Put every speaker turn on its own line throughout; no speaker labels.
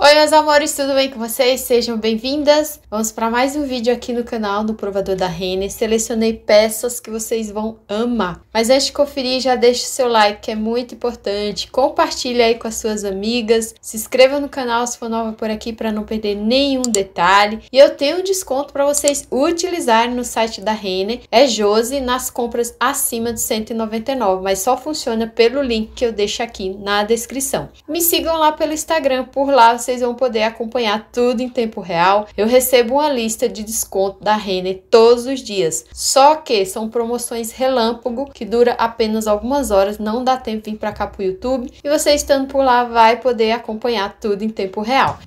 Oi, meus amores, tudo bem com vocês? Sejam bem-vindas! Vamos para mais um vídeo aqui no canal do Provador da Renner. Selecionei peças que vocês vão amar. Mas antes de conferir, já deixa o seu like, que é muito importante. Compartilha aí com as suas amigas. Se inscreva no canal se for nova por aqui para não perder nenhum detalhe. E eu tenho um desconto para vocês utilizarem no site da Renner. É Jose nas compras acima de 199, mas só funciona pelo link que eu deixo aqui na descrição. Me sigam lá pelo Instagram, por lá vocês vocês vão poder acompanhar tudo em tempo real. Eu recebo uma lista de desconto da Renner todos os dias. Só que são promoções relâmpago que dura apenas algumas horas, não dá tempo de vir para cá pro YouTube. E você estando por lá vai poder acompanhar tudo em tempo real.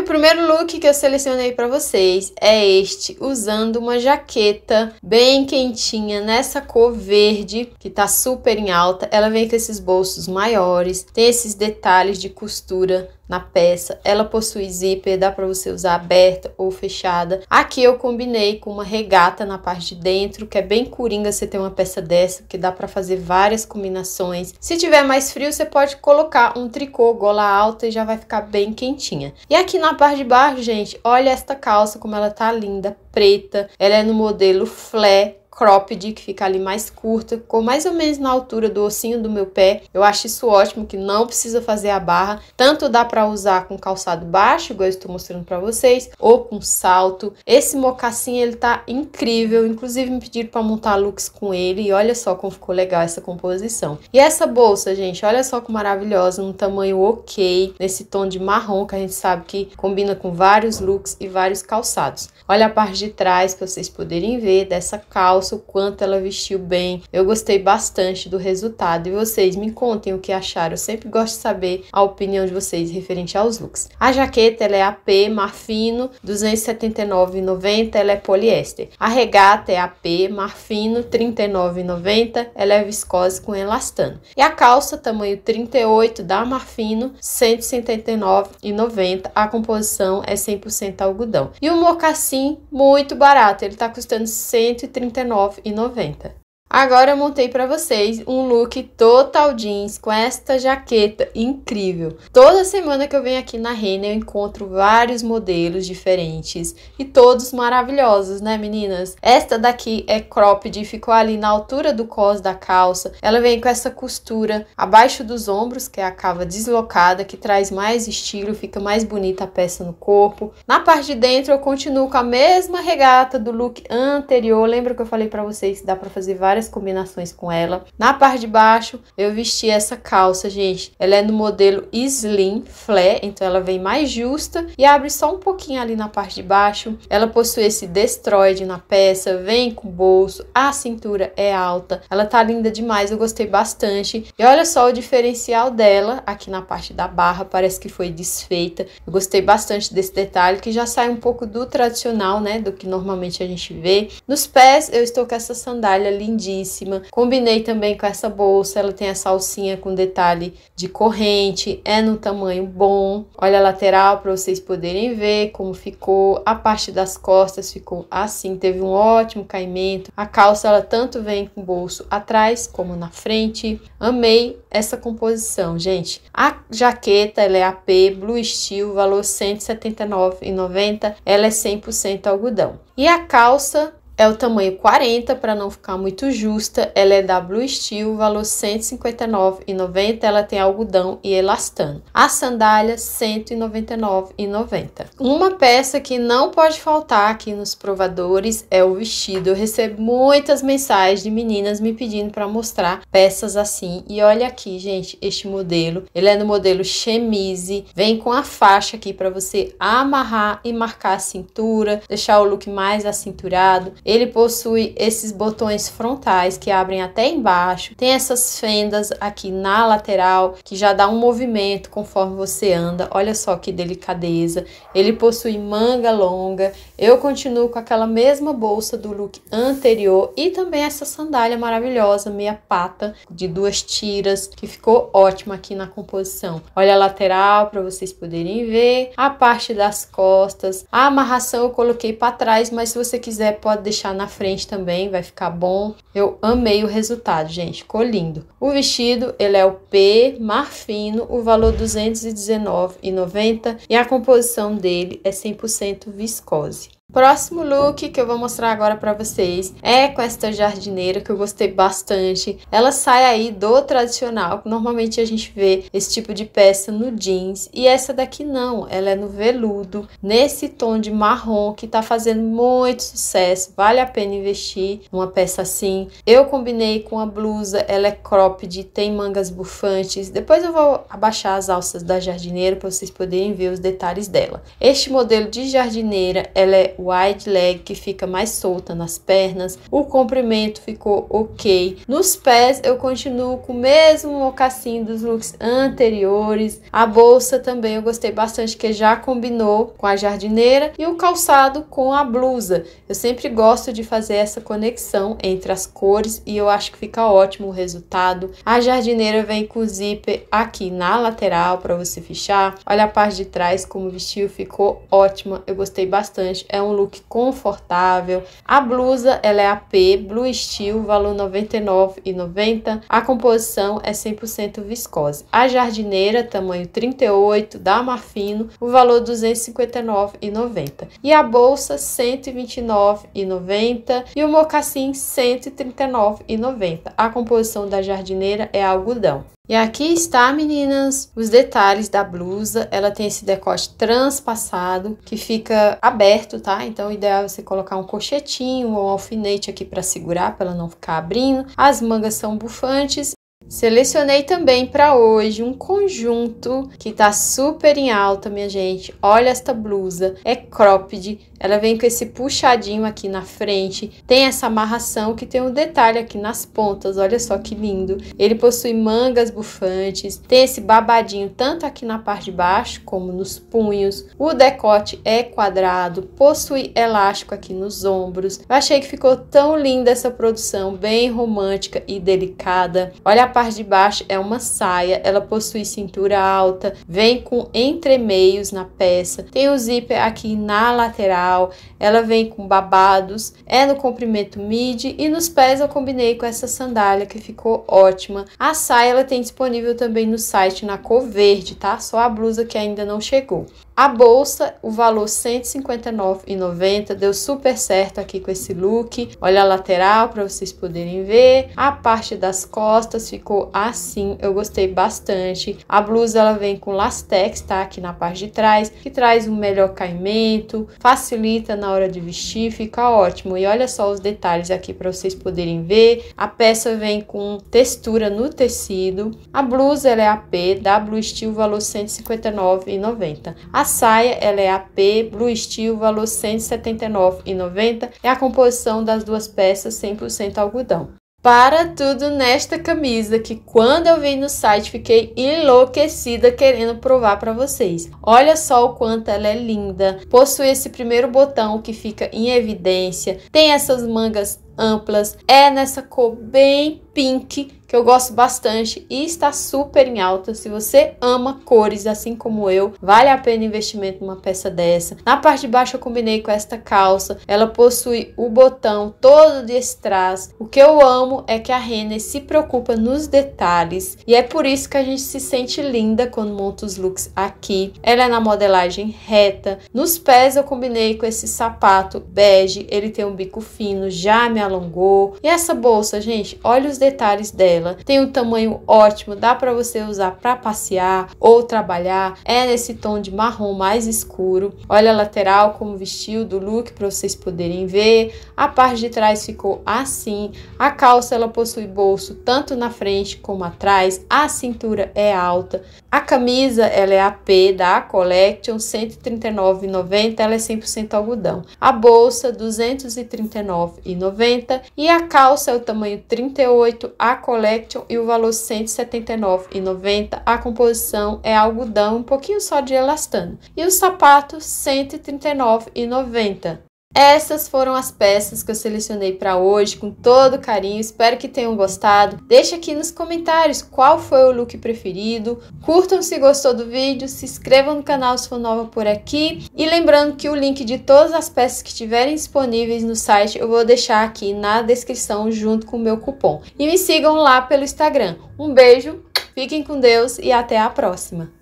E o primeiro look que eu selecionei para vocês é este, usando uma jaqueta bem quentinha nessa cor verde, que tá super em alta. Ela vem com esses bolsos maiores, tem esses detalhes de costura na peça. Ela possui zíper, dá para você usar aberta ou fechada. Aqui eu combinei com uma regata na parte de dentro, que é bem coringa você ter uma peça dessa, que dá para fazer várias combinações. Se tiver mais frio, você pode colocar um tricô gola alta e já vai ficar bem quentinha. E aqui na parte de baixo, gente, olha esta calça como ela tá linda, preta. Ela é no modelo flare, cropped, que fica ali mais curta, ficou mais ou menos na altura do ossinho do meu pé. Eu acho isso ótimo, que não precisa fazer a barra. Tanto dá para usar com calçado baixo, igual eu estou mostrando para vocês, ou com salto. Esse mocassim, ele tá incrível. Inclusive, me pediram para montar looks com ele e olha só como ficou legal essa composição. E essa bolsa, gente, olha só que maravilhosa, um tamanho ok, nesse tom de marrom que a gente sabe que combina com vários looks e vários calçados. Olha a parte de trás para vocês poderem ver dessa calça nossa, o quanto ela vestiu bem. Eu gostei bastante do resultado. E vocês me contem o que acharam. Eu sempre gosto de saber a opinião de vocês referente aos looks. A jaqueta ela é AP marfino 279,90, ela é poliéster. A regata é AP marfino 39,90, ela é viscose com elastano. E a calça tamanho 38 da marfino 179,90. A composição é 100% algodão. E o mocassim muito barato, ele tá custando 139 R$ 19,90. Agora eu montei para vocês um look total jeans com esta jaqueta incrível. Toda semana que eu venho aqui na Renner eu encontro vários modelos diferentes e todos maravilhosos, né meninas? Esta daqui é cropped, e ficou ali na altura do cos da calça. Ela vem com essa costura abaixo dos ombros, que é a cava deslocada, que traz mais estilo, fica mais bonita a peça no corpo. Na parte de dentro eu continuo com a mesma regata do look anterior. Lembra que eu falei para vocês que dá para fazer várias várias combinações com ela. Na parte de baixo, eu vesti essa calça, gente. Ela é no modelo slim flare, então ela vem mais justa e abre só um pouquinho ali na parte de baixo. Ela possui esse destroid na peça, vem com bolso, a cintura é alta. Ela tá linda demais, eu gostei bastante. E olha só o diferencial dela aqui na parte da barra, parece que foi desfeita. Eu gostei bastante desse detalhe que já sai um pouco do tradicional, né, do que normalmente a gente vê. Nos pés eu estou com essa sandália lindinha lindíssima. Combinei também com essa bolsa, ela tem essa alcinha com detalhe de corrente, é no tamanho bom. Olha a lateral para vocês poderem ver como ficou. A parte das costas ficou assim, teve um ótimo caimento. A calça ela tanto vem com bolso atrás como na frente. Amei essa composição, gente. A jaqueta ela é AP Blue Steel, valor R$ 179,90. Ela é 100% algodão. E a calça é o tamanho 40 para não ficar muito justa. Ela é da Blue Steel, valor 159,90. Ela tem algodão e elastano. A sandália 199,90. Uma peça que não pode faltar aqui nos provadores é o vestido. Eu recebo muitas mensagens de meninas me pedindo para mostrar peças assim. E olha aqui, gente, este modelo. Ele é no modelo chemise. Vem com a faixa aqui para você amarrar e marcar a cintura, deixar o look mais acinturado ele possui esses botões frontais que abrem até embaixo, tem essas fendas aqui na lateral que já dá um movimento conforme você anda. Olha só que delicadeza. Ele possui manga longa. Eu continuo com aquela mesma bolsa do look anterior e também essa sandália maravilhosa, meia pata de duas tiras, que ficou ótima aqui na composição. Olha a lateral para vocês poderem ver, a parte das costas, a amarração eu coloquei para trás, mas se você quiser pode deixar deixar na frente também, vai ficar bom. Eu amei o resultado, gente, ficou lindo. O vestido, ele é o P marfino, o valor 219,90 e a composição dele é 100% viscose. Próximo look que eu vou mostrar agora para vocês é com esta jardineira que eu gostei bastante. Ela sai aí do tradicional, normalmente a gente vê esse tipo de peça no jeans e essa daqui não, ela é no veludo, nesse tom de marrom que tá fazendo muito sucesso. Vale a pena investir numa peça assim. Eu combinei com a blusa, ela é cropped, tem mangas bufantes. Depois eu vou abaixar as alças da jardineira para vocês poderem ver os detalhes dela. Este modelo de jardineira, ela é wide leg que fica mais solta nas pernas, o comprimento ficou ok. Nos pés eu continuo com o mesmo mocassim dos looks anteriores, a bolsa também eu gostei bastante que já combinou com a jardineira e o calçado com a blusa. Eu sempre gosto de fazer essa conexão entre as cores e eu acho que fica ótimo o resultado. A jardineira vem com o zíper aqui na lateral para você fechar. Olha a parte de trás como o vestiu ficou ótima. Eu gostei bastante. É um um look confortável. A blusa ela é AP Blue Steel, valor R$ 99,90. A composição é 100% viscose. A jardineira, tamanho 38, da Marfino, o valor R$ 259,90. E a bolsa R$ 129,90 e o mocassim R$ 139,90. A composição da jardineira é algodão. E aqui está, meninas, os detalhes da blusa. Ela tem esse decote transpassado que fica aberto, tá? Então, o ideal é você colocar um colchetinho ou um alfinete aqui para segurar, para ela não ficar abrindo. As mangas são bufantes Selecionei também para hoje um conjunto que tá super em alta, minha gente. Olha esta blusa, é cropped, ela vem com esse puxadinho aqui na frente, tem essa amarração que tem um detalhe aqui nas pontas, olha só que lindo. Ele possui mangas bufantes, tem esse babadinho tanto aqui na parte de baixo como nos punhos. O decote é quadrado, possui elástico aqui nos ombros. Eu achei que ficou tão linda essa produção, bem romântica e delicada. Olha a parte de baixo é uma saia, ela possui cintura alta, vem com entremeios na peça, tem o zíper aqui na lateral, ela vem com babados, é no comprimento midi e nos pés eu combinei com essa sandália que ficou ótima. A saia ela tem disponível também no site na cor verde, tá? Só a blusa que ainda não chegou. A bolsa, o valor 159,90 deu super certo aqui com esse look. Olha a lateral para vocês poderem ver. A parte das costas ficou assim, eu gostei bastante. A blusa ela vem com lastex, tá? Aqui na parte de trás, que traz um melhor caimento, facilita na hora de vestir, fica ótimo. E olha só os detalhes aqui para vocês poderem ver. A peça vem com textura no tecido. A blusa ela é AP da Blue Steel, valor 159,90. A saia, ela é AP, Blue Steel, valor R$ 179,90. É a composição das duas peças 100% algodão. Para tudo nesta camisa que quando eu vi no site fiquei enlouquecida querendo provar para vocês. Olha só o quanto ela é linda. Possui esse primeiro botão que fica em evidência. Tem essas mangas amplas. É nessa cor bem pink que eu gosto bastante e está super em alta. Se você ama cores, assim como eu, vale a pena investimento numa peça dessa. Na parte de baixo eu combinei com esta calça, ela possui o botão todo de strass. O que eu amo é que a Renner se preocupa nos detalhes e é por isso que a gente se sente linda quando monta os looks aqui. Ela é na modelagem reta. Nos pés eu combinei com esse sapato bege, ele tem um bico fino, já me alongou. E essa bolsa, gente, olha os detalhes dela dela. Tem um tamanho ótimo, dá para você usar para passear ou trabalhar. É nesse tom de marrom mais escuro. Olha a lateral como vestiu do look para vocês poderem ver. A parte de trás ficou assim. A calça ela possui bolso tanto na frente como atrás. A cintura é alta. A camisa ela é AP da Collection 139,90. Ela é 100% algodão. A bolsa 239,90 e a calça é o tamanho 38. A Collection Collection e o valor R$ 179,90. A composição é algodão, um pouquinho só de elastano. E o sapato R$ 139,90. Essas foram as peças que eu selecionei para hoje com todo carinho, espero que tenham gostado. Deixe aqui nos comentários qual foi o look preferido, curtam se gostou do vídeo, se inscrevam no canal se for nova por aqui e lembrando que o link de todas as peças que estiverem disponíveis no site eu vou deixar aqui na descrição junto com o meu cupom. E me sigam lá pelo Instagram. Um beijo, fiquem com Deus e até a próxima!